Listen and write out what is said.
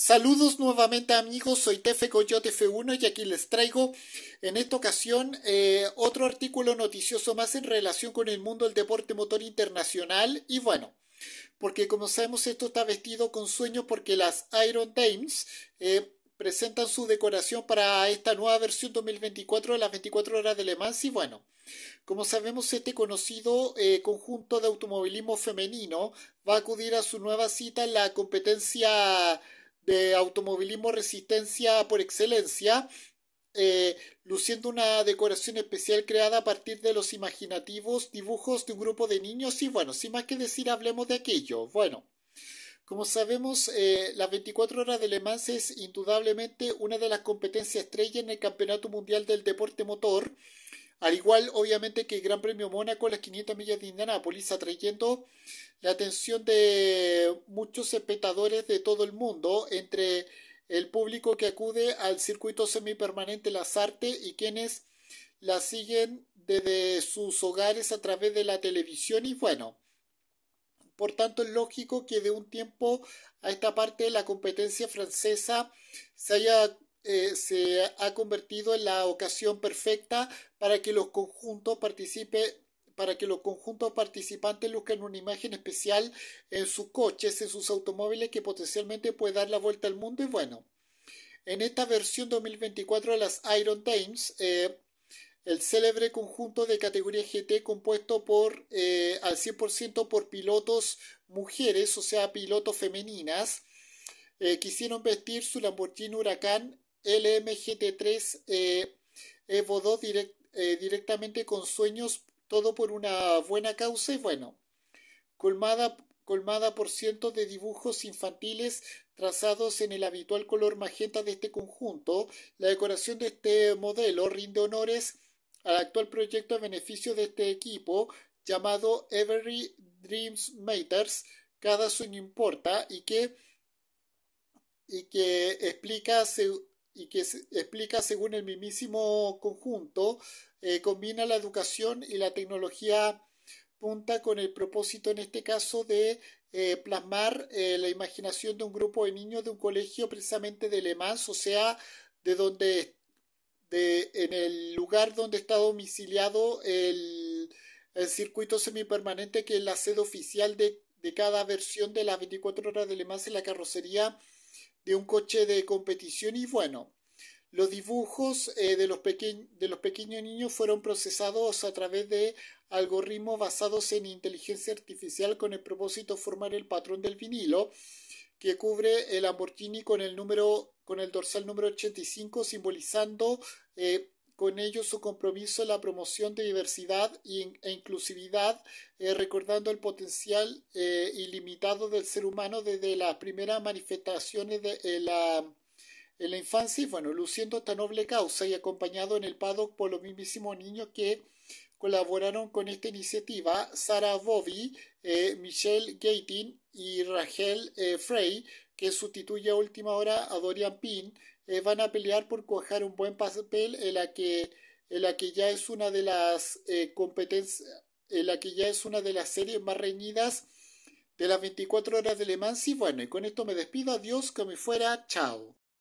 Saludos nuevamente amigos, soy Tefe Coyote F1 y aquí les traigo en esta ocasión eh, otro artículo noticioso más en relación con el mundo del deporte motor internacional y bueno, porque como sabemos esto está vestido con sueño porque las Iron Dames eh, presentan su decoración para esta nueva versión 2024 de las 24 horas de Le Mans y bueno, como sabemos, este conocido eh, conjunto de automovilismo femenino va a acudir a su nueva cita en la competencia de automovilismo resistencia por excelencia, eh, luciendo una decoración especial creada a partir de los imaginativos dibujos de un grupo de niños y bueno, sin más que decir, hablemos de aquello. Bueno, como sabemos, eh, las 24 horas de Le Mans es indudablemente una de las competencias estrella en el Campeonato Mundial del Deporte Motor al igual, obviamente, que el Gran Premio Mónaco, las 500 millas de Indianápolis, atrayendo la atención de muchos espectadores de todo el mundo, entre el público que acude al circuito semipermanente Las Artes y quienes la siguen desde sus hogares a través de la televisión y bueno. Por tanto, es lógico que de un tiempo a esta parte la competencia francesa se haya eh, se ha convertido en la ocasión perfecta para que los conjuntos participe para que los conjuntos participantes luzcan una imagen especial en sus coches, en sus automóviles que potencialmente puede dar la vuelta al mundo y bueno, en esta versión 2024 de las Iron Times, eh, el célebre conjunto de categoría GT compuesto por eh, al 100% por pilotos mujeres, o sea, pilotos femeninas, quisieron vestir su Lamborghini Huracán LMGT3 eh, Evo 2 eh, directamente con sueños, todo por una buena causa y bueno, colmada, colmada por cientos de dibujos infantiles trazados en el habitual color magenta de este conjunto, la decoración de este modelo rinde honores al actual proyecto a beneficio de este equipo llamado Every Dreams Matters, cada sueño importa y que, y que explica, y que explica según el mismísimo conjunto, eh, combina la educación y la tecnología punta con el propósito en este caso de eh, plasmar eh, la imaginación de un grupo de niños de un colegio precisamente de Le Mans, o sea, de donde de, en el lugar donde está domiciliado el, el circuito semipermanente que es la sede oficial de, de cada versión de las 24 horas de Le Mans en la carrocería de un coche de competición y bueno, los dibujos eh, de, los pequeños niños fueron procesados a través de algoritmos basados en inteligencia artificial con el propósito de formar el patrón del vinilo que cubre el Lamborghini con el número con el dorsal número 85 simbolizando eh, con ello su compromiso en la promoción de diversidad e inclusividad, eh, recordando el potencial eh, ilimitado del ser humano desde las primeras manifestaciones de en la infancia y bueno, luciendo esta noble causa y acompañado en el paddock por los mismísimos niños que colaboraron con esta iniciativa, Sara Bobby, eh, Michelle Gatin y Rachel Frey, que sustituye a última hora a Dorian Pin, eh, van a pelear por coger un buen papel en la que, que ya es una de las eh, competencias, en la que ya es una de las series más reñidas de las 24 horas de Le Mans. Y bueno, y con esto me despido. Adiós, que me fuera. Chao.